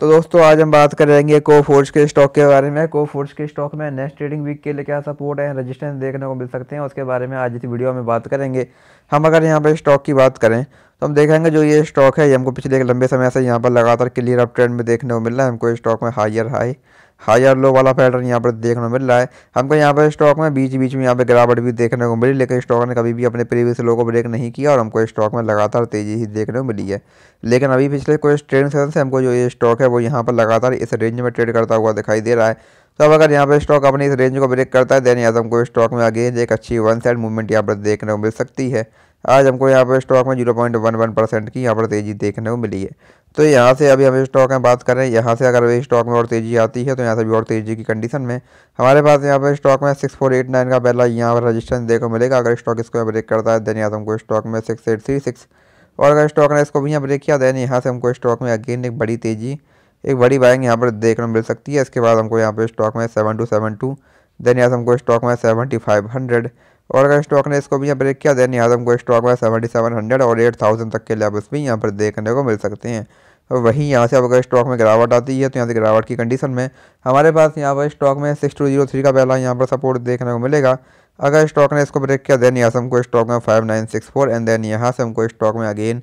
तो दोस्तों आज हम बात करेंगे को फोर्ज के स्टॉक के बारे में को फोर्ज के स्टॉक में नेक्स्ट ट्रेडिंग वीक के लिए क्या सपोर्ट है रजिस्टेंस देखने को मिल सकते हैं उसके बारे में आज इस वीडियो में बात करेंगे हम अगर यहाँ पर स्टॉक की बात करें तो हम देखेंगे जो ये स्टॉक है ये हमको पिछले एक लंबे समय से यहाँ पर लगातार क्लियर अप ट्रेंड में देखने को मिल रहा है हमको स्टॉक में हायर हाई हाई और लो वाला पैटर्न यहाँ पर देखने को मिल रहा है हमको यहाँ पर स्टॉक में बीच बीच में यहाँ पर गिरावट भी देखने को मिली लेकिन स्टॉक ने कभी भी अपने प्रीवियस लो को ब्रेक नहीं किया और हमको स्टॉक में लगातार तेज़ी ही देखने को मिली है लेकिन अभी पिछले कुछ ट्रेंड सेशन से हमको जो ये स्टॉक है वो यहाँ पर लगातार इस रेंज में ट्रेड करता हुआ दिखाई दे रहा है तो अब अगर यहाँ पर स्टॉक अपनी इस रेंज को ब्रेक करता है देन आज हमको स्टॉक में अगेन एक अच्छी वन साइड मूवमेंट यहाँ पर देखने को मिल सकती है आज हमको यहाँ पर स्टॉक में zero point one one percent की यहाँ पर तेज़ी देखने को मिली है तो यहाँ से अभी हम स्टॉक में बात करें यहाँ से अगर अभी स्टॉक में और तेज़ी आती है तो यहाँ से भी और तेज़ी की कंडीशन में हमारे पास यहाँ पर स्टॉक में सिक्स फोर एट नाइन का पहला यहाँ पर रजिस्टेंस देखो मिलेगा अगर स्टॉक इसको ब्रेक करता है देन यहाँ को हमको स्टॉक में सिक्स और अगर स्टॉक ने इसको भी यहाँ ब्रेक किया देन यहाँ से हमको स्टॉक में अगेन एक बड़ी तेज़ी एक बड़ी बाइंग यहाँ पर देखने मिल सकती है इसके बाद हमको यहाँ पर स्टॉक में seven two seven two then यहाँ से हमको स्टॉक में सेवेंटी फाइव हंड्रेड और अगर स्टॉक ने इसको भी यहाँ ब्रेक किया देन यहाँ से हमको स्टॉक में सेवेंटी सेवन हंड्रेड और एट थाउजेंड तक के लेवल्स भी यहाँ पर देखने को मिल सकते हैं और वहीं यहाँ से अब अगर स्टॉक में गिरावट आती है तो यहाँ से गिरावट की कंडीशन में हमारे पास यहाँ पर स्टॉक में सिक्स टू जीरो थ्री का पहला यहाँ पर सपोर्ट देखने को मिलेगा अगर स्टॉक ने इसको ब्रेक किया देन यहाँ से हमको स्टॉक में five nine six four and then यहाँ से हमको स्टॉक में अगेन